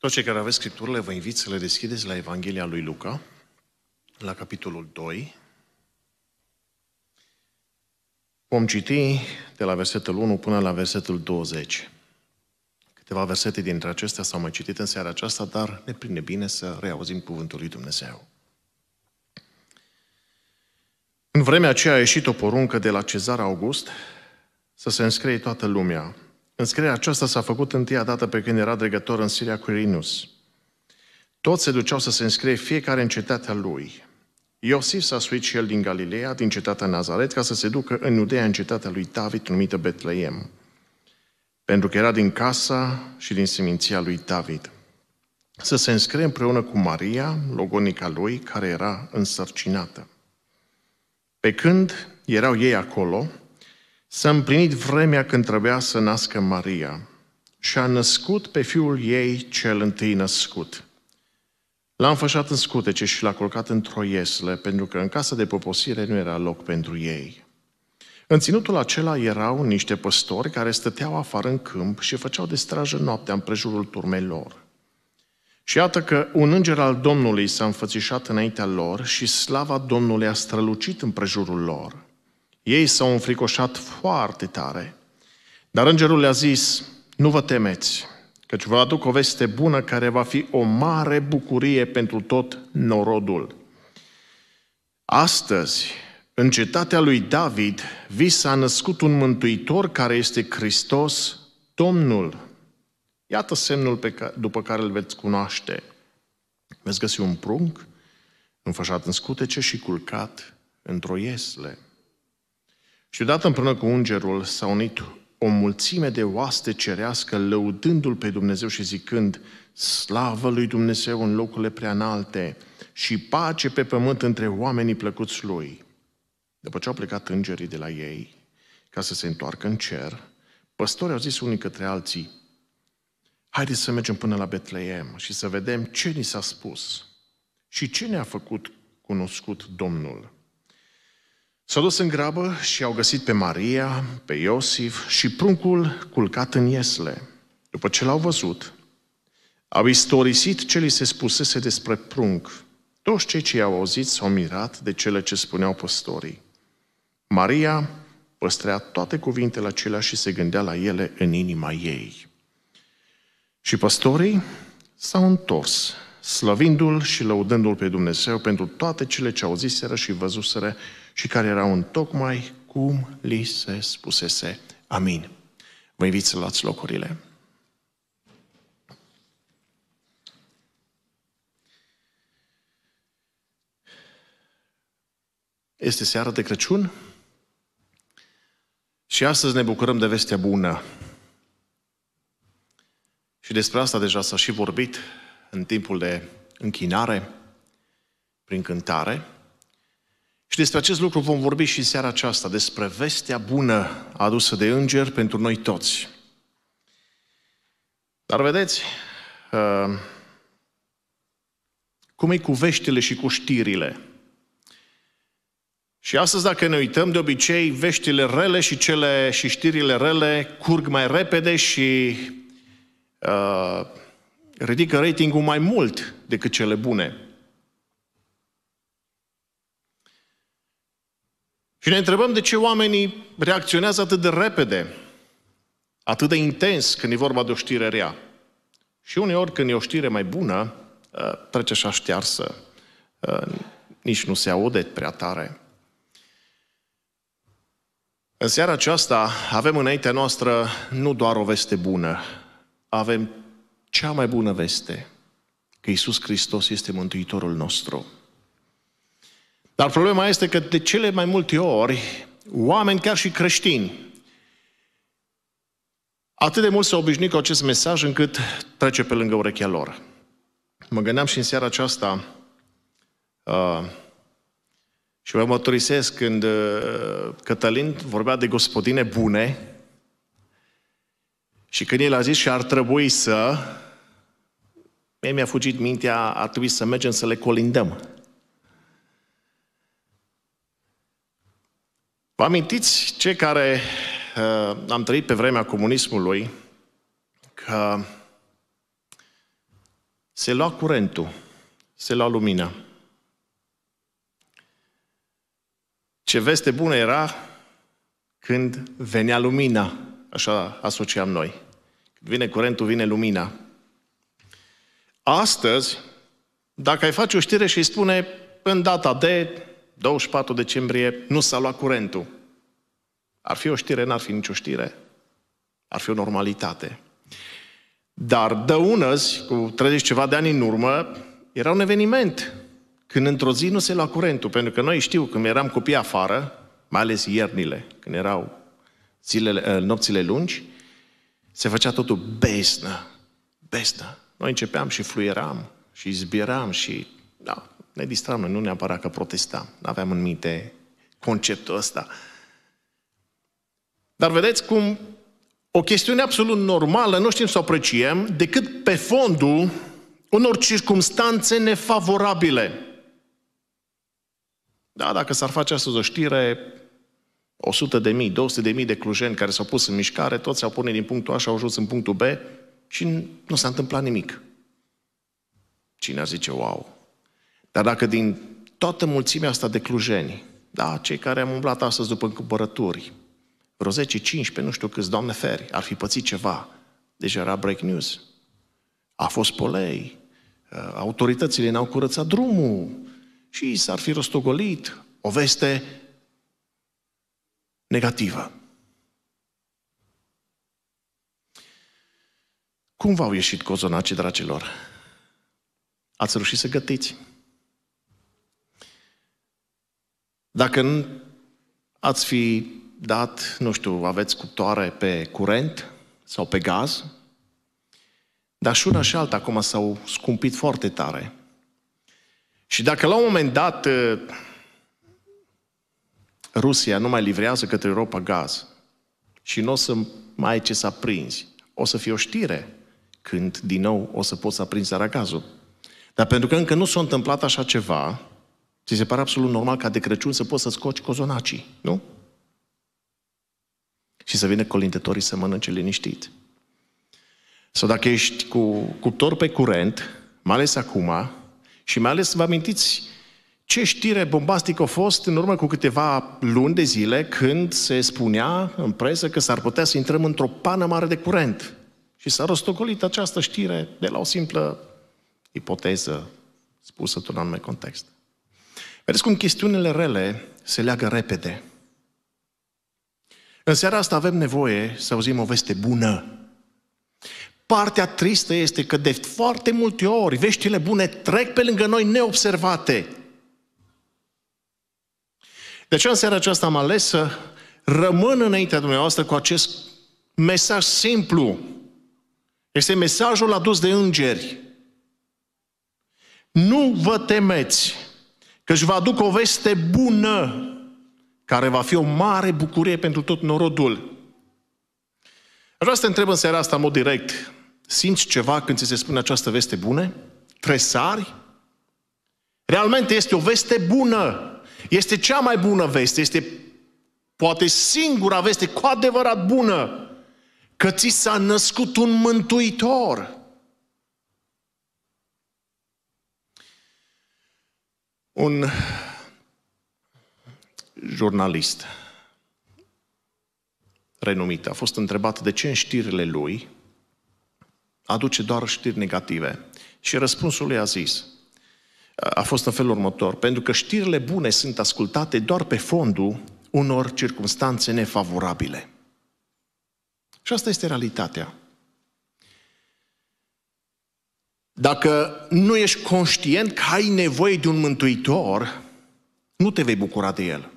Toți cei care aveți Scripturile, vă invit să le deschideți la Evanghelia lui Luca, la capitolul 2. Vom citi de la versetul 1 până la versetul 20. Câteva versete dintre acestea s-au mai citit în seara aceasta, dar ne prinde bine să reauzim cuvântul lui Dumnezeu. În vremea aceea a ieșit o poruncă de la Cezar August să se înscrie toată lumea Înscrierea aceasta s-a făcut întâia dată pe când era dregător în Siria cu Irinus. Toți se duceau să se înscrie fiecare în cetatea lui. Iosif s-a suit și el din Galileea, din cetatea Nazaret, ca să se ducă în Iudea, în cetatea lui David, numită Betleem, pentru că era din casa și din seminția lui David. Să se înscrie împreună cu Maria, logonica lui, care era însărcinată. Pe când erau ei acolo, S-a împlinit vremea când trebuia să nască Maria și a născut pe fiul ei cel întâi născut. L-a înfășat în scutece și l-a culcat într-o ieslă, pentru că în casa de poposire nu era loc pentru ei. În ținutul acela erau niște păstori care stăteau afară în câmp și făceau de strajă noaptea împrejurul turmei lor. Și iată că un înger al Domnului s-a înfățișat înaintea lor și slava Domnului a strălucit împrejurul lor. Ei s-au înfricoșat foarte tare. Dar îngerul le-a zis, nu vă temeți, căci vă aduc o veste bună care va fi o mare bucurie pentru tot norodul. Astăzi, în cetatea lui David, vi s-a născut un mântuitor care este Hristos, Domnul. Iată semnul pe care, după care îl veți cunoaște. Veți găsi un prunc înfășat în scutece și culcat într-o iesle. Și odată împreună cu ungerul s-a unit o mulțime de oaste cerească lăudându-L pe Dumnezeu și zicând Slavă lui Dumnezeu în locurile prea înalte și pace pe pământ între oamenii plăcuți Lui. După ce au plecat îngerii de la ei ca să se întoarcă în cer, păstorii au zis unii către alții Haideți să mergem până la Betleem și să vedem ce ni s-a spus și ce ne-a făcut cunoscut Domnul. S-au dus în grabă și au găsit pe Maria, pe Iosif și pruncul culcat în iesle. După ce l-au văzut, au istorisit ce li se spusese despre prunc. Toți cei ce i-au auzit s-au mirat de cele ce spuneau păstorii. Maria păstrea toate cuvintele acelea și se gândea la ele în inima ei. Și păstorii s-au întors, slăvindu-L și lăudându-L pe Dumnezeu pentru toate cele ce auziseră și văzuseră și care erau în tocmai cum li se spusese. Amin. Vă invit să luați locurile. Este seara de Crăciun și astăzi ne bucurăm de vestea bună. Și despre asta deja s-a și vorbit în timpul de închinare, prin cântare. Și despre acest lucru vom vorbi și seara aceasta, despre vestea bună adusă de înger pentru noi toți. Dar vedeți, uh, cum e cu veștile și cu știrile? Și astăzi, dacă ne uităm, de obicei, veștile rele și, cele, și știrile rele curg mai repede și uh, ridică ratingul mai mult decât cele bune. Și ne întrebăm de ce oamenii reacționează atât de repede, atât de intens când e vorba de o știre rea. Și uneori când e o știre mai bună, uh, trece așa ștearsă, uh, nici nu se aude prea tare. În seara aceasta avem înaintea noastră nu doar o veste bună, avem cea mai bună veste, că Isus Hristos este Mântuitorul nostru. Dar problema este că de cele mai multe ori, oameni, chiar și creștini, atât de mult se au obișnuit cu acest mesaj încât trece pe lângă urechea lor. Mă gândeam și în seara aceasta uh, și mă mărturisesc când uh, Cătălin vorbea de gospodine bune și când el a zis și ar trebui să, mie mi-a fugit mintea, ar trebui să mergem să le colindăm. Vă amintiți ce care uh, am trăit pe vremea comunismului că se lua curentul, se lua lumina. Ce veste bună era când venea lumina, așa asociam noi. Când vine curentul, vine lumina. Astăzi, dacă ai face o știre și îi spune în data de 24 decembrie nu s-a luat curentul. Ar fi o știre, n-ar fi nicio știre. Ar fi o normalitate. Dar unăzi, cu 30 ceva de ani în urmă, era un eveniment. Când într-o zi nu se lua curentul, pentru că noi știu, când eram copii afară, mai ales iernile, când erau zilele, eh, nopțile lungi, se făcea totul besnă, besnă. Noi începeam și fluieram și zbieram și, da, ne distram noi, nu neapărat că protestam. Aveam în minte conceptul ăsta. Dar vedeți cum o chestiune absolut normală nu știm să o apreciem decât pe fondul unor circumstanțe nefavorabile. Da, dacă s-ar face astăzi o știre, 100 de mii, 200 de mii de clujeni care s-au pus în mișcare, toți s-au pune din punctul A și au ajuns în punctul B și nu s-a întâmplat nimic. Cine ar zice, wow, dar dacă din toată mulțimea asta de clujeni, da, cei care am umblat astăzi după cumpărături, vreo 10, 15, nu știu câți, doamne feri, ar fi pățit ceva, deja deci era break news. A fost polei, uh, autoritățile n-au curățat drumul și s-ar fi rostogolit o veste negativă. Cum v-au ieșit cozonacii, dragilor? Ați reușit să gătiți? Dacă ați fi dat, nu știu, aveți cuptoare pe curent sau pe gaz, dar și una și alta acum s-au scumpit foarte tare. Și dacă la un moment dat uh, Rusia nu mai livrează către Europa gaz și nu o să mai ai ce să aprinzi, o să fie o știre când din nou o să poți să aprinzi gazul. Dar pentru că încă nu s-a întâmplat așa ceva, Ți se pare absolut normal ca de Crăciun să poți să scoci cozonacii, nu? Și să vină colindătorii să mănânce liniștit. Sau dacă ești cu cuptor pe curent, mai ales acum, și mai ales vă amintiți ce știre bombastică a fost în urmă cu câteva luni de zile când se spunea în presă că s-ar putea să intrăm într-o pană mare de curent. Și s-a rostogolit această știre de la o simplă ipoteză spusă într-un anume context. Vedeți cum chestiunile rele se leagă repede. În seara asta avem nevoie să auzim o veste bună. Partea tristă este că de foarte multe ori veștile bune trec pe lângă noi neobservate. De aceea în seara aceasta am ales să rămân înaintea dumneavoastră cu acest mesaj simplu. Este mesajul adus de îngeri. Nu vă temeți că își va aduc o veste bună, care va fi o mare bucurie pentru tot norodul. Aș vrea să te întreb în seara asta în mod direct. Simți ceva când ți se spune această veste bună? Tresari? Realmente este o veste bună. Este cea mai bună veste. Este poate singura veste cu adevărat bună. Că ți s-a născut un mântuitor. un jurnalist renumit a fost întrebat de ce în știrile lui aduce doar știri negative. Și răspunsul lui a zis, a fost în felul următor, pentru că știrile bune sunt ascultate doar pe fondul unor circunstanțe nefavorabile. Și asta este realitatea. Dacă nu ești conștient că ai nevoie de un mântuitor, nu te vei bucura de el.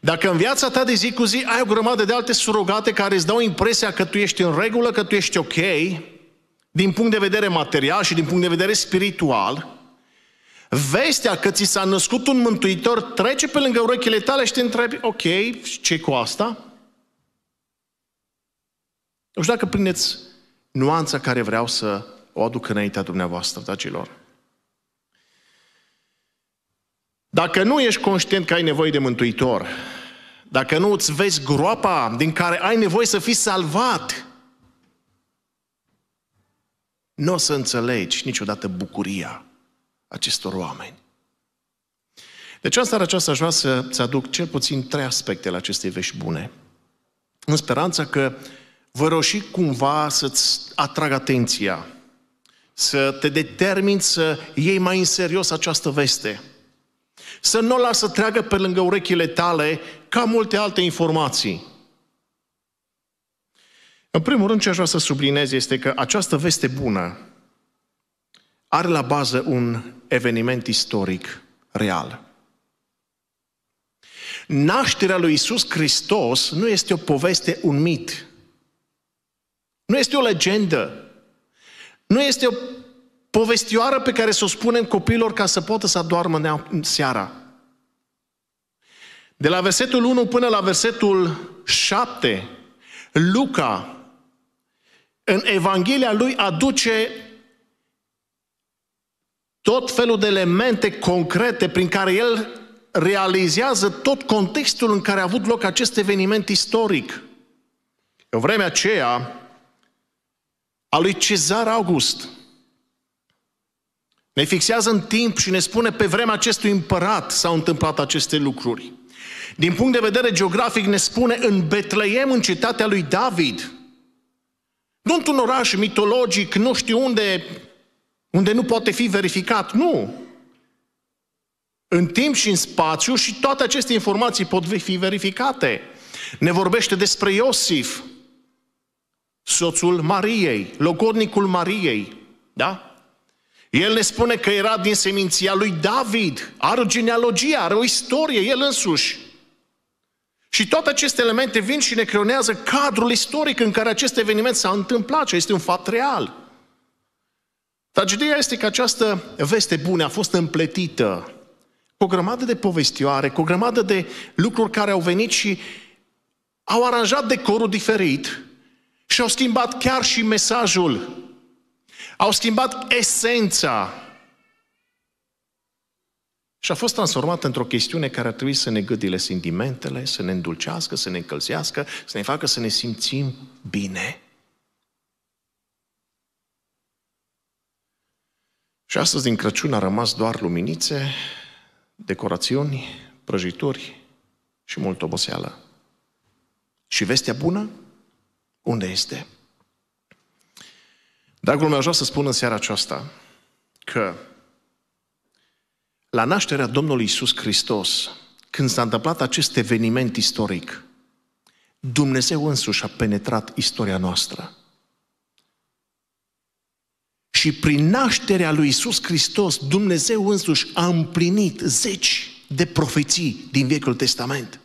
Dacă în viața ta de zi cu zi ai o grămadă de alte surogate care îți dau impresia că tu ești în regulă, că tu ești ok, din punct de vedere material și din punct de vedere spiritual, vestea că ți s-a născut un mântuitor trece pe lângă urechile tale și te întrebi, ok, ce cu asta? Nu știu dacă prindeți nuanța care vreau să o aduc înaintea dumneavoastră, dragilor. Dacă nu ești conștient că ai nevoie de mântuitor, dacă nu îți vezi groapa din care ai nevoie să fii salvat, nu o să înțelegi niciodată bucuria acestor oameni. Deci asta seara aceasta aș vrea să-ți aduc cel puțin trei aspecte la acestei vești bune. În speranța că vă roși cumva să-ți atrag atenția să te determini să iei mai în serios această veste. Să nu o lași să treacă pe lângă urechile tale ca multe alte informații. În primul rând, ce aș vrea să subliniez este că această veste bună are la bază un eveniment istoric real. Nașterea lui Isus Hristos nu este o poveste, un mit. Nu este o legendă. Nu este o povestioară pe care să o spunem copiilor ca să poată să adormă seara. De la versetul 1 până la versetul 7, Luca, în Evanghelia lui, aduce tot felul de elemente concrete prin care el realizează tot contextul în care a avut loc acest eveniment istoric. În vremea aceea, a lui Cezar August. Ne fixează în timp și ne spune pe vremea acestui împărat s-au întâmplat aceste lucruri. Din punct de vedere geografic ne spune în Betleem, în cetatea lui David. Nu într-un oraș mitologic, nu știu unde, unde nu poate fi verificat, nu. În timp și în spațiu și toate aceste informații pot fi verificate. Ne vorbește despre Iosif, soțul Mariei, logodnicul Mariei, da? El ne spune că era din seminția lui David, are o genealogie, are o istorie, el însuși. Și toate aceste elemente vin și ne creonează cadrul istoric în care acest eveniment s-a întâmplat, ce este un fapt real. Tragedia este că această veste bună a fost împletită cu o grămadă de povestioare, cu o grămadă de lucruri care au venit și au aranjat decorul diferit, și au schimbat chiar și mesajul. Au schimbat esența. Și a fost transformat într-o chestiune care ar trebui să ne gâdile sentimentele, să ne îndulcească, să ne încălzească, să ne facă să ne simțim bine. Și astăzi din Crăciun a rămas doar luminițe, decorațiuni, prăjituri și mult oboseală. Și vestea bună? Unde este? Dragul meu, aș vrea să spun în seara aceasta că la nașterea Domnului Isus Hristos, când s-a întâmplat acest eveniment istoric, Dumnezeu însuși a penetrat istoria noastră. Și prin nașterea lui Isus Hristos, Dumnezeu însuși a împlinit zeci de profeții din Vechiul Testament.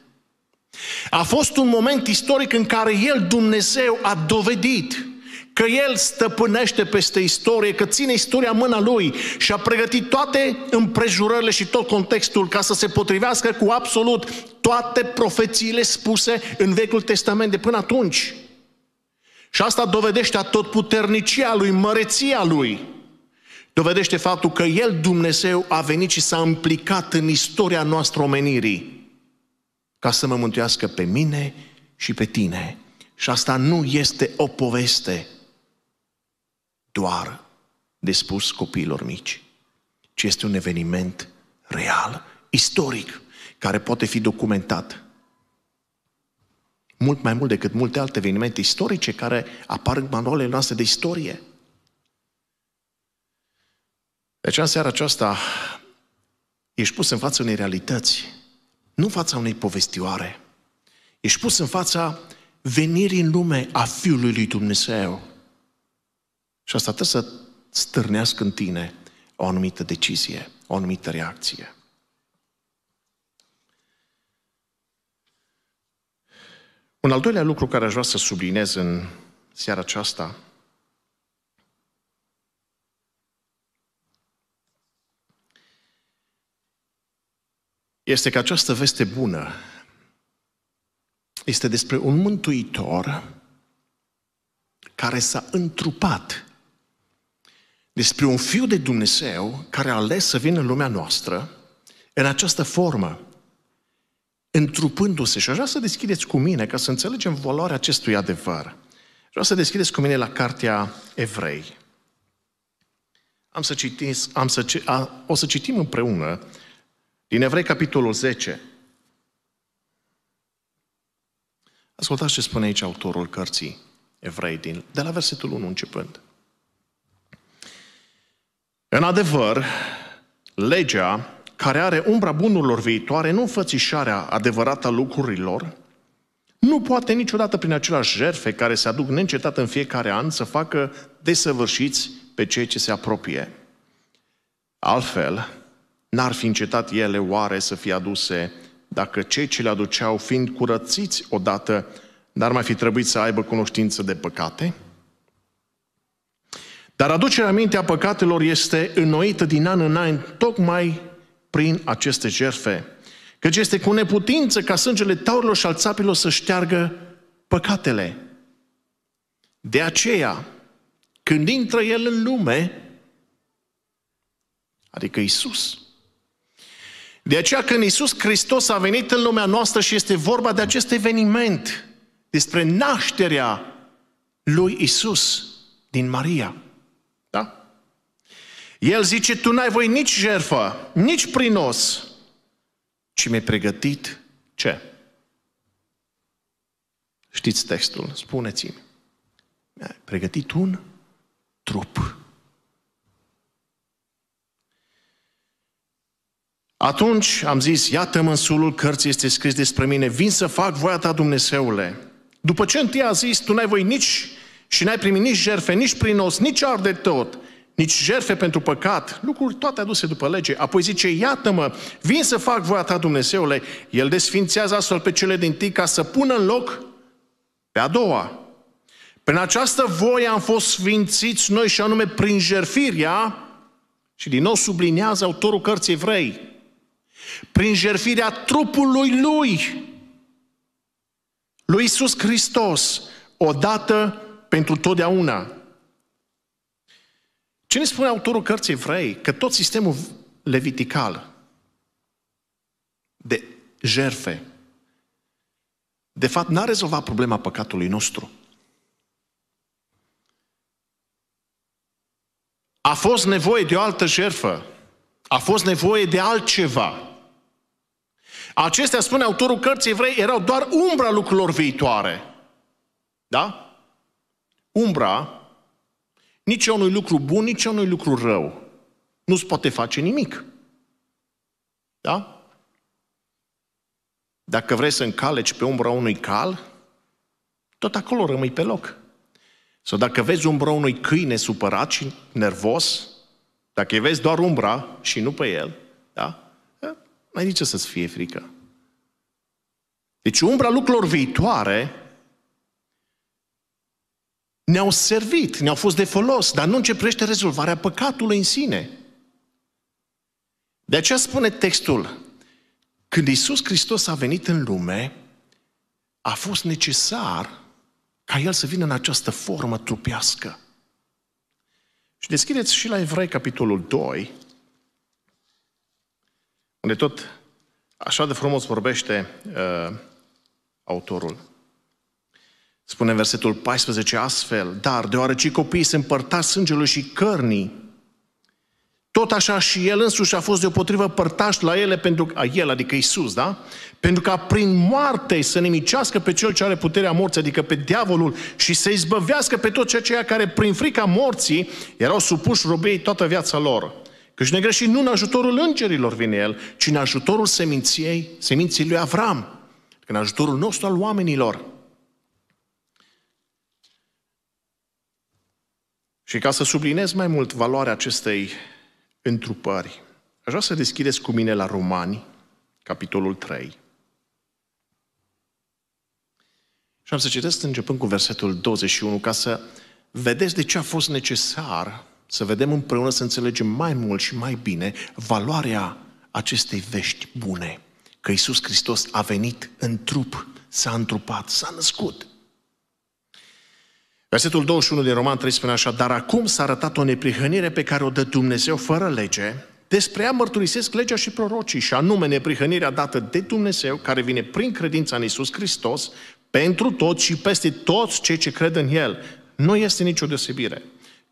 A fost un moment istoric în care El, Dumnezeu, a dovedit că El stăpânește peste istorie, că ține istoria în mâna Lui și a pregătit toate împrejurările și tot contextul ca să se potrivească cu absolut toate profețiile spuse în Vechiul Testament de până atunci. Și asta dovedește a puternicia Lui, măreția Lui. Dovedește faptul că El, Dumnezeu, a venit și s-a implicat în istoria noastră omenirii ca să mă mântuiască pe mine și pe tine. Și asta nu este o poveste doar de spus copiilor mici, ci este un eveniment real, istoric, care poate fi documentat. Mult mai mult decât multe alte evenimente istorice care apar în manualele noastre de istorie. Deci în seara aceasta ești pus în fața unei realități nu în fața unei povestioare. Ești pus în fața venirii în lume a Fiului lui Dumnezeu. Și asta trebuie să stârnească în tine o anumită decizie, o anumită reacție. Un al doilea lucru care aș vrea să subliniez în seara aceasta este că această veste bună este despre un mântuitor care s-a întrupat despre un fiu de Dumnezeu care a ales să vină în lumea noastră în această formă, întrupându-se. Și aș vrea să deschideți cu mine, ca să înțelegem valoarea acestui adevăr. Vreau să deschideți cu mine la Cartea Evrei. Am să citim, am să, a, o să citim împreună din Evrei, capitolul 10. Ascultați ce spune aici autorul cărții Evrei, din, de la versetul 1 începând. În adevăr, legea care are umbra bunurilor viitoare, nu înfățișarea adevărată a lucrurilor, nu poate niciodată prin același jerfe care se aduc neîncetat în fiecare an să facă desăvârșiți pe cei ce se apropie. Altfel, N-ar fi încetat ele oare să fie aduse dacă cei ce le aduceau, fiind curățiți odată, n-ar mai fi trebuit să aibă cunoștință de păcate? Dar aducerea mintea păcatelor este înnoită din an în an, tocmai prin aceste jerfe. Căci este cu neputință ca sângele taurilor și al țapilor să șteargă păcatele. De aceea, când intră El în lume, adică Isus, de aceea când Iisus Hristos a venit în lumea noastră și este vorba de acest eveniment, despre nașterea lui Isus din Maria. Da? El zice, tu n-ai voi nici jerfă, nici prinos, ci mi-ai pregătit ce? Știți textul, spuneți-mi. Mi-ai pregătit un trup. Atunci am zis, iată-mă sulul cărții este scris despre mine, vin să fac voia ta, Dumnezeule. După ce întâi a zis, tu n-ai voi nici și n-ai primit nici jerfe, nici prin os, nici arde tot, nici jerfe pentru păcat, lucruri toate aduse după lege. Apoi zice, iată-mă, vin să fac voia ta, Dumnezeule. El desfințează astfel pe cele din tii ca să pună în loc pe a doua. Prin această voie am fost sfințiți noi și anume prin jerfiria, și din nou sublinează autorul cărții evrei, prin jerfirea trupului Lui, lui Iisus Hristos, odată pentru totdeauna. Ce ne spune autorul cărții evrei? Că tot sistemul levitical de jerfe, de fapt, n-a rezolvat problema păcatului nostru. A fost nevoie de o altă jerfă. A fost nevoie de altceva. Acestea, spune autorul cărții evrei, erau doar umbra lucrurilor viitoare. Da? Umbra nici unui lucru bun, nici unui lucru rău. nu se poate face nimic. Da? Dacă vrei să încaleci pe umbra unui cal, tot acolo rămâi pe loc. Sau dacă vezi umbra unui câine supărat și nervos, dacă vezi doar umbra și nu pe el, N-ai de ce să-ți fie frică. Deci umbra lucrurilor viitoare ne-au servit, ne-au fost de folos, dar nu începește rezolvarea păcatului în sine. De aceea spune textul, când Isus Hristos a venit în lume, a fost necesar ca El să vină în această formă trupească. Și deschideți și la Evrei, capitolul 2, unde tot așa de frumos vorbește uh, autorul. Spune versetul 14 astfel, dar deoarece copiii se împărta sângelui și cărnii, tot așa și el însuși a fost deopotrivă părtaș la ele, pentru a el, adică Isus, da? Pentru ca prin moarte să nimicească pe cel ce are puterea morții, adică pe diavolul, și să izbăvească pe toți aceia care prin frica morții erau supuși robiei toată viața lor. Căci ne greșit nu în ajutorul îngerilor vine el, ci în ajutorul seminției, seminții lui Avram, în ajutorul nostru al oamenilor. Și ca să sublinez mai mult valoarea acestei întrupări, aș vrea să deschideți cu mine la Romani, capitolul 3. Și am să citesc începând cu versetul 21 ca să vedeți de ce a fost necesar să vedem împreună, să înțelegem mai mult și mai bine valoarea acestei vești bune. Că Iisus Hristos a venit în trup, s-a întrupat, s-a născut. Versetul 21 din Roman 3 spune așa, dar acum s-a arătat o neprihănire pe care o dă Dumnezeu fără lege, despre ea mărturisesc legea și prorocii, și anume neprihănirea dată de Dumnezeu, care vine prin credința în Isus Hristos, pentru toți și peste toți cei ce cred în El. Nu este nicio deosebire.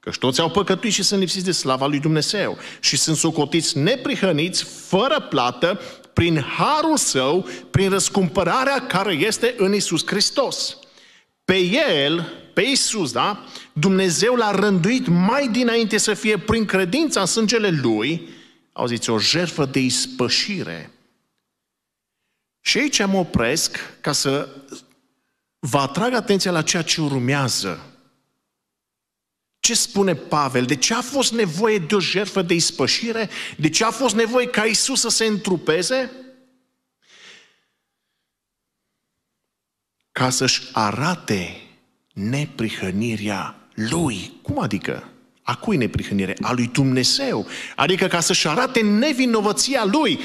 Că toți au păcătuit și sunt lipsiți de slava lui Dumnezeu și sunt socotiți neprihăniți, fără plată, prin harul său, prin răscumpărarea care este în Isus Hristos. Pe el, pe Isus, da? Dumnezeu l-a rânduit mai dinainte să fie prin credința în sângele lui, auziți, o jertfă de ispășire. Și aici mă opresc ca să vă atrag atenția la ceea ce urmează. Ce spune Pavel? De ce a fost nevoie de o jertfă de ispășire? De ce a fost nevoie ca Isus să se întrupeze? Ca să-și arate neprihănirea lui. Cum adică? A cui neprihănire? A lui Dumnezeu. Adică ca să-și arate nevinovăția lui.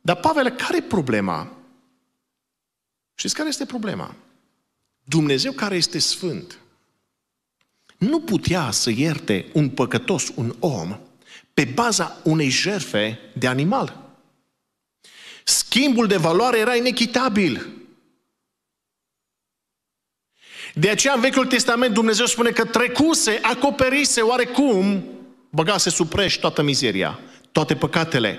Dar Pavel, care e problema? Știți care este problema? Dumnezeu care este sfânt, nu putea să ierte un păcătos, un om, pe baza unei jerfe de animal. Schimbul de valoare era inechitabil. De aceea în Vechiul Testament Dumnezeu spune că trecuse, acoperise oarecum, băgase sub preș toată mizeria, toate păcatele.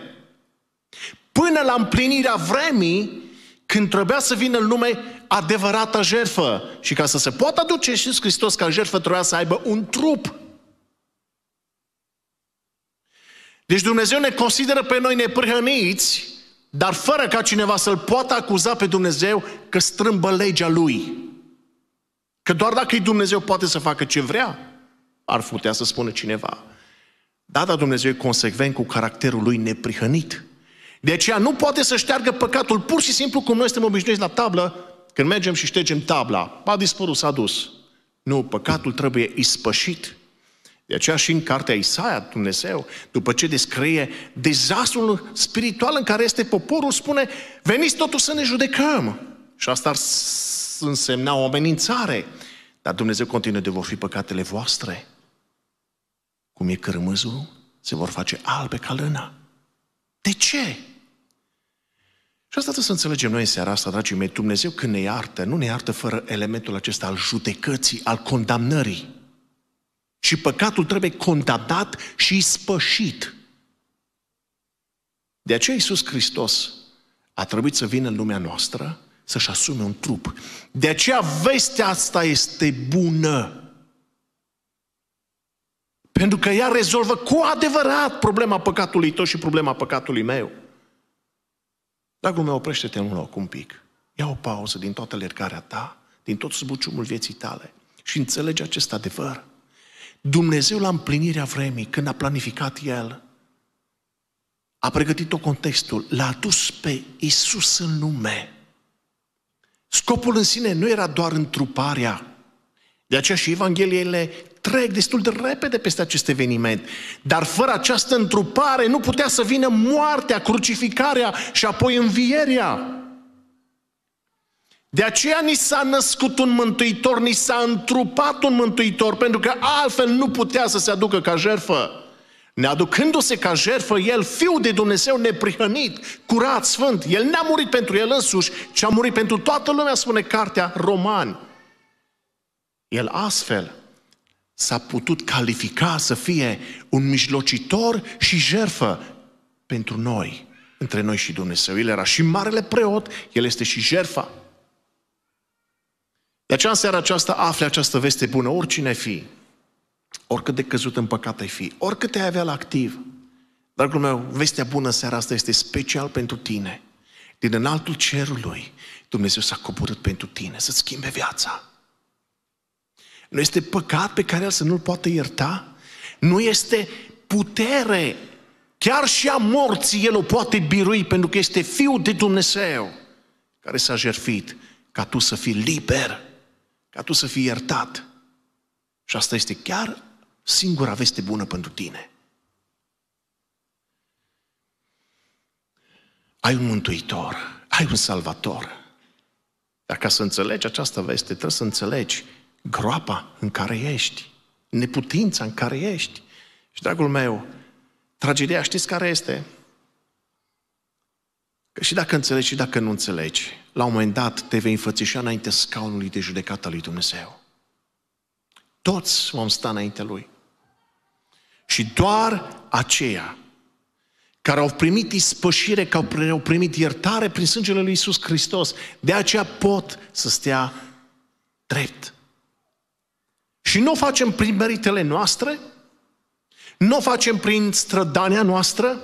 Până la împlinirea vremii când trebuia să vină în lume adevărata jertfă. Și ca să se poată aduce Iisus Hristos ca jertfă, trebuia să aibă un trup. Deci Dumnezeu ne consideră pe noi neprihăniți, dar fără ca cineva să-L poată acuza pe Dumnezeu că strâmbă legea Lui. Că doar dacă e Dumnezeu poate să facă ce vrea, ar putea să spună cineva. Da, dar Dumnezeu e consecvent cu caracterul Lui neprihănit. De aceea nu poate să șteargă păcatul pur și simplu cum noi suntem obișnuiți la tablă, când mergem și ștergem tabla. A dispărut, s-a dus. Nu, păcatul trebuie ispășit. De aceea și în cartea Isaia, Dumnezeu, după ce descrie dezastrul spiritual în care este poporul, spune, veniți totuși să ne judecăm. Și asta ar însemna o amenințare. Dar Dumnezeu continuă de vor fi păcatele voastre. Cum e cărmâzul, se vor face albe ca lână. De ce? Și asta trebuie să înțelegem noi în seara asta, dragii mei, Dumnezeu când ne iartă, nu ne iartă fără elementul acesta al judecății, al condamnării. Și păcatul trebuie condamnat și spășit. De aceea Iisus Hristos a trebuit să vină în lumea noastră să-și asume un trup. De aceea vestea asta este bună. Pentru că ea rezolvă cu adevărat problema păcatului tău și problema păcatului meu. Dragul meu, oprește-te în loc un pic. Ia o pauză din toată alergarea ta, din tot zbuciumul vieții tale și înțelege acest adevăr. Dumnezeu la împlinirea vremii, când a planificat El, a pregătit tot contextul, l-a adus pe Isus în lume. Scopul în sine nu era doar întruparea. De aceea și Evangheliile trec destul de repede peste acest eveniment. Dar fără această întrupare nu putea să vină moartea, crucificarea și apoi învierea. De aceea ni s-a născut un mântuitor, ni s-a întrupat un mântuitor, pentru că altfel nu putea să se aducă ca jerfă. Neaducându-se ca jerfă, El, Fiul de Dumnezeu neprihănit, curat, sfânt, El n-a murit pentru El însuși, ci a murit pentru toată lumea, spune cartea Romani. El astfel s-a putut califica să fie un mijlocitor și jerfă pentru noi, între noi și Dumnezeu. El era și marele preot, el este și jerfa. De aceea în seara aceasta afle această veste bună, oricine ai fi, oricât de căzut în păcat ai fi, oricât te-ai avea la activ. Dragul meu, vestea bună seara asta este special pentru tine. Din înaltul cerului, Dumnezeu s-a coborât pentru tine să-ți schimbe viața. Nu este păcat pe care el să nu-l poată ierta? Nu este putere. Chiar și a morții el o poate birui pentru că este Fiul de Dumnezeu care s-a jertfit ca tu să fii liber, ca tu să fii iertat. Și asta este chiar singura veste bună pentru tine. Ai un mântuitor, ai un salvator. Dar ca să înțelegi această veste, trebuie să înțelegi groapa în care ești, neputința în care ești. Și, dragul meu, tragedia știți care este? Că și dacă înțelegi și dacă nu înțelegi, la un moment dat te vei înfățișa înainte scaunului de judecată al lui Dumnezeu. Toți vom sta înainte Lui. Și doar aceia care au primit ispășire, care au primit iertare prin sângele lui Isus Hristos, de aceea pot să stea drept și nu o facem prin meritele noastre, nu o facem prin strădania noastră,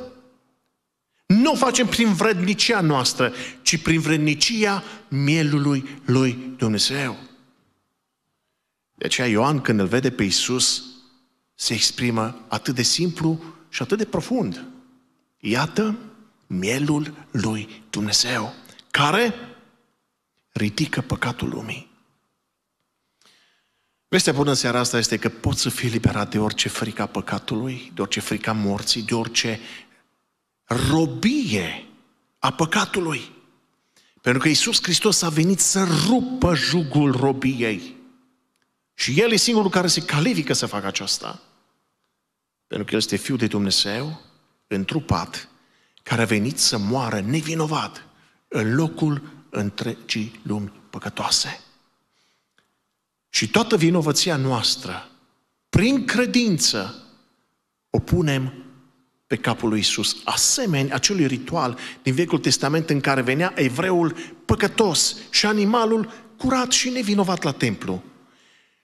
nu o facem prin vrednicia noastră, ci prin vrednicia mielului lui Dumnezeu. De aceea Ioan, când îl vede pe Isus, se exprimă atât de simplu și atât de profund. Iată mielul lui Dumnezeu, care ridică păcatul lumii. Vestea bună în seara asta este că poți să fii liberat de orice frica păcatului, de orice frica morții, de orice robie a păcatului. Pentru că Isus Hristos a venit să rupă jugul robiei. Și El e singurul care se califică să facă aceasta. Pentru că El este Fiul de Dumnezeu, întrupat, care a venit să moară nevinovat în locul întregii lumi păcătoase. Și toată vinovăția noastră, prin credință, o punem pe capul lui Isus. Asemeni acelui ritual din Vechiul Testament în care venea evreul păcătos și animalul curat și nevinovat la templu.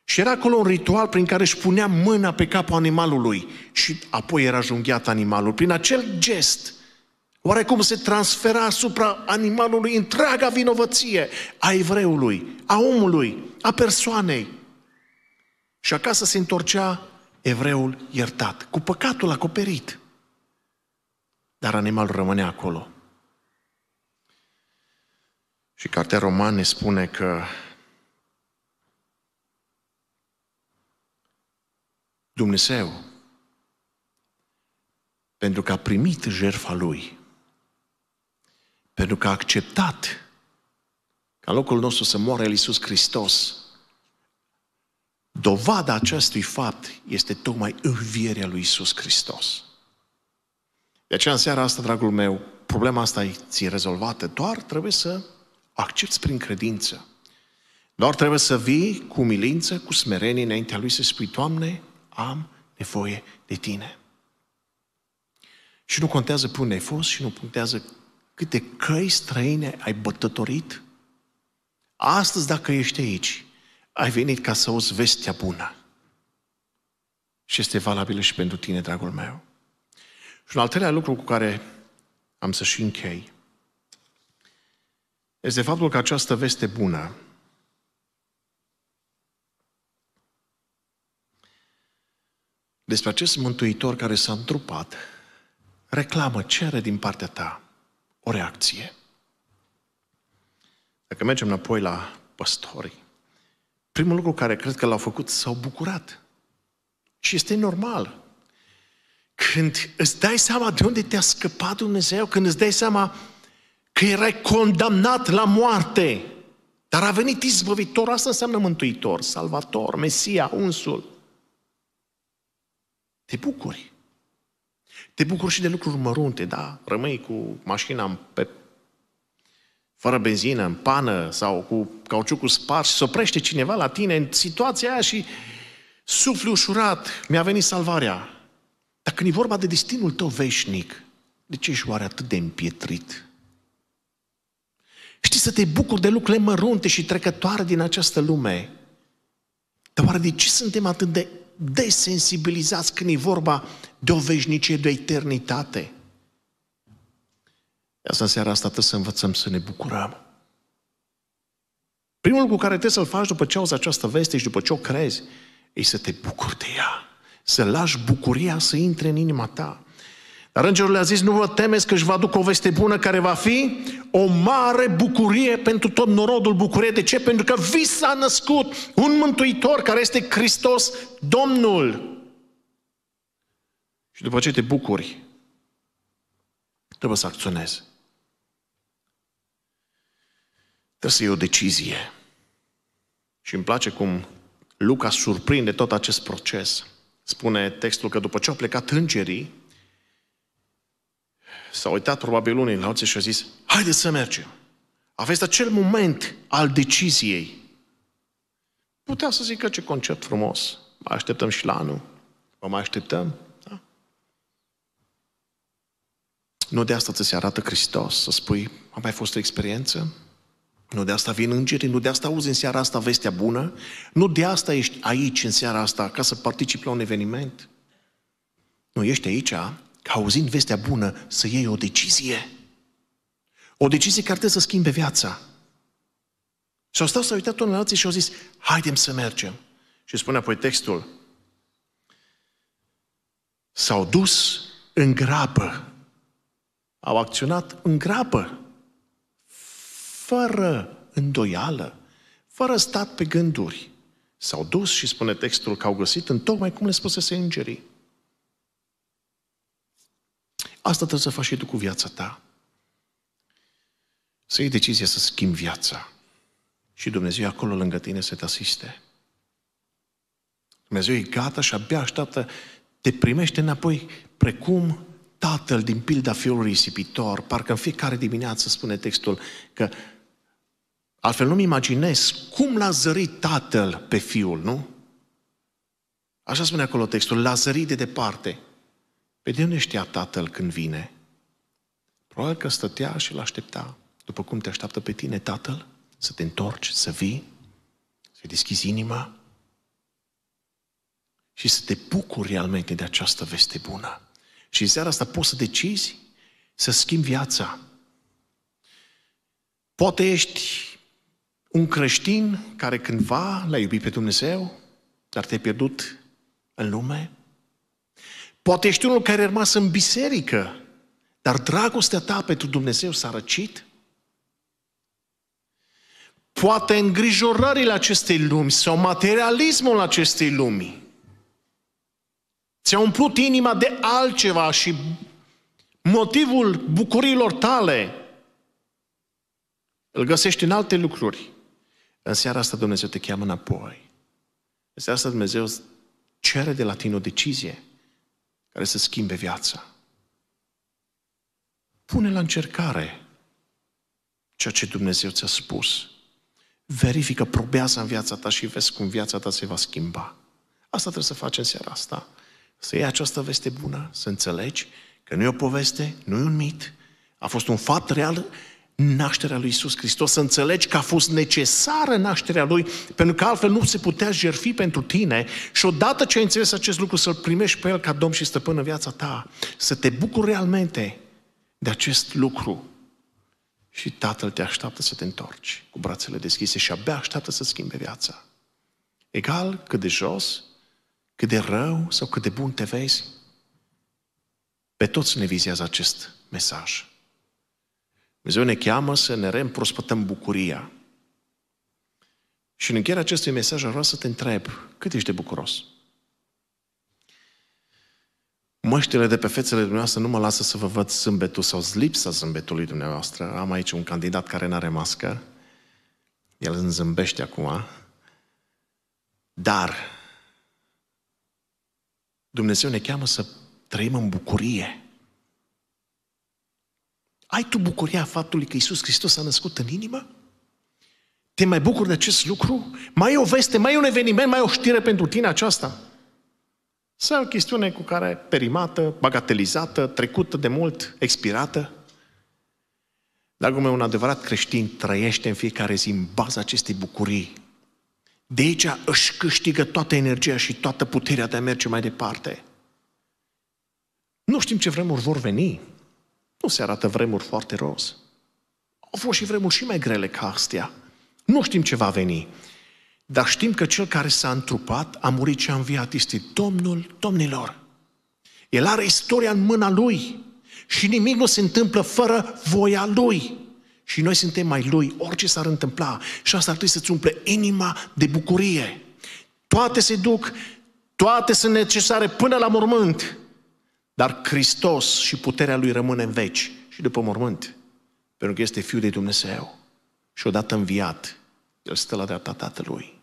Și era acolo un ritual prin care își punea mâna pe capul animalului și apoi era junghiat animalul. Prin acel gest, oarecum se transfera asupra animalului întreaga vinovăție a evreului, a omului, a persoanei. Și acasă se întorcea evreul iertat, cu păcatul acoperit. Dar animalul rămânea acolo. Și cartea romană ne spune că Dumnezeu, pentru că a primit jertfa Lui, pentru că a acceptat în locul nostru să moară El Iisus Hristos. Dovada acestui fapt este tocmai învierea lui Iisus Hristos. De aceea, în seara asta, dragul meu, problema asta ți rezolvată. Doar trebuie să accepti prin credință. Doar trebuie să vii cu umilință, cu smerenie înaintea Lui să spui, Doamne, am nevoie de Tine. Și nu contează pe unde ai fost și nu contează câte căi străine ai bătătorit, Astăzi, dacă ești aici, ai venit ca să auzi vestea bună. Și este valabilă și pentru tine, dragul meu. Și un al treilea lucru cu care am să și închei este faptul că această veste bună despre acest Mântuitor care s-a întrupat reclamă, cere din partea ta o reacție. Dacă mergem înapoi la păstori, primul lucru care cred că l-au făcut, s-au bucurat. Și este normal. Când îți dai seama de unde te-a scăpat Dumnezeu, când îți dai seama că erai condamnat la moarte, dar a venit izbăvitor, asta înseamnă mântuitor, salvator, Mesia, unsul. Te bucuri. Te bucuri și de lucruri mărunte, da? Rămâi cu mașina pe fără benzină, în pană sau cu cauciucul spart și se oprește cineva la tine în situația aia și sufli ușurat, mi-a venit salvarea. Dar când e vorba de destinul tău veșnic, de ce ești oare atât de împietrit? Știi să te bucuri de lucrurile mărunte și trecătoare din această lume. Dar oare de ce suntem atât de desensibilizați când e vorba de o veșnicie, de o eternitate? Asta în seara asta trebuie să învățăm să ne bucurăm. Primul lucru care trebuie să-l faci după ce auzi această veste și după ce o crezi, e să te bucuri de ea. Să lași bucuria să intre în inima ta. Dar îngerul le-a zis, nu vă temeți că își va aduc o veste bună care va fi o mare bucurie pentru tot norodul bucurie. De ce? Pentru că vi s-a născut un mântuitor care este Hristos Domnul. Și după ce te bucuri, trebuie să acționezi. Trebuie să iei o decizie. Și îmi place cum Luca surprinde tot acest proces. Spune textul că după ce au plecat îngerii, s-a uitat probabil unii la alții și a zis, haideți să mergem. Aveți acel moment al deciziei. Putea să zică ce concert frumos. Mai așteptăm și la anul. Vă mai așteptăm? Da? Nu de asta ți se arată Hristos, să spui, a mai fost o experiență? Nu de asta vin îngerii, nu de asta auzi în seara asta vestea bună, nu de asta ești aici în seara asta ca să participi la un eveniment. Nu, ești aici ca auzind vestea bună să iei o decizie. O decizie care trebuie să schimbe viața. Și au stat, să uitat unul la alții și au zis, haidem să mergem. Și spune apoi textul, s-au dus în grabă. Au acționat în grabă fără îndoială, fără stat pe gânduri. S-au dus și spune textul că au găsit în tocmai cum le spusese îngerii. Asta trebuie să faci și tu cu viața ta. Să iei decizia să schimbi viața. Și Dumnezeu e acolo lângă tine să te asiste. Dumnezeu e gata și abia așteaptă, te primește înapoi, precum tatăl din pilda fiului risipitor, parcă în fiecare dimineață spune textul că Altfel nu-mi imaginez cum l-a zărit tatăl pe fiul, nu? Așa spune acolo textul, l-a zărit de departe. Pe de unde știa tatăl când vine? Probabil că stătea și l-aștepta, după cum te așteaptă pe tine tatăl, să te întorci, să vii, să deschizi inima și să te bucuri realmente de această veste bună. Și în seara asta poți să decizi să schimbi viața. Poate ești un creștin care cândva l-a iubit pe Dumnezeu, dar te-ai pierdut în lume? Poate ești unul care a rămas în biserică, dar dragostea ta pentru Dumnezeu s-a răcit? Poate îngrijorările acestei lumi sau materialismul acestei lumi ți-a umplut inima de altceva și motivul bucurilor tale îl găsești în alte lucruri. În seara asta Dumnezeu te cheamă înapoi. În seara asta Dumnezeu cere de la tine o decizie care să schimbe viața. Pune la încercare ceea ce Dumnezeu ți-a spus. Verifică, probează în viața ta și vezi cum viața ta se va schimba. Asta trebuie să faci în seara asta. Să iei această veste bună, să înțelegi că nu e o poveste, nu e un mit, a fost un fapt real nașterea lui Isus Hristos, să înțelegi că a fost necesară nașterea lui, pentru că altfel nu se putea jerfi pentru tine și odată ce ai înțeles acest lucru, să-L primești pe El ca Domn și Stăpân în viața ta, să te bucuri realmente de acest lucru. Și Tatăl te așteaptă să te întorci cu brațele deschise și abia așteaptă să schimbe viața. Egal cât de jos, cât de rău sau cât de bun te vezi, pe toți ne vizează acest mesaj. Dumnezeu ne cheamă să ne reîmprospătăm bucuria. Și în încheierea acestui mesaj vreau să te întreb, cât ești de bucuros? Măștile de pe fețele dumneavoastră nu mă lasă să vă văd zâmbetul sau lipsa zâmbetului dumneavoastră. Am aici un candidat care n-are mască. El îmi zâmbește acum. Dar Dumnezeu ne cheamă să trăim în bucurie. Ai tu bucuria faptului că Isus Hristos s-a născut în inimă? Te mai bucuri de acest lucru? Mai e o veste, mai e un eveniment, mai e o știre pentru tine aceasta? Sau e o chestiune cu care perimată, bagatelizată, trecută de mult, expirată? Dragul meu, un adevărat creștin trăiește în fiecare zi în baza acestei bucurii. De aici își câștigă toată energia și toată puterea de a merge mai departe. Nu știm ce vremuri vor veni, nu se arată vremuri foarte roz. Au fost și vremuri și mai grele ca astea. Nu știm ce va veni. Dar știm că cel care s-a întrupat a murit și a înviat este Domnul Domnilor. El are istoria în mâna Lui și nimic nu se întâmplă fără voia Lui. Și noi suntem mai Lui, orice s-ar întâmpla. Și asta ar trebui să-ți umple inima de bucurie. Toate se duc, toate sunt necesare până la mormânt. Dar Hristos și puterea Lui rămâne în veci și după mormânt, pentru că este Fiul de Dumnezeu. Și odată înviat, El stă la dreapta Tatălui.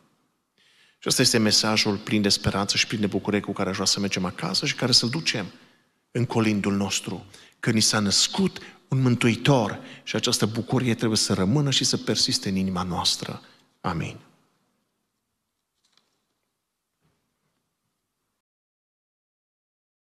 Și ăsta este mesajul plin de speranță și plin de bucurie cu care aș vrea să mergem acasă și care să-l ducem în colindul nostru. Că ni s-a născut un mântuitor și această bucurie trebuie să rămână și să persiste în inima noastră. Amin.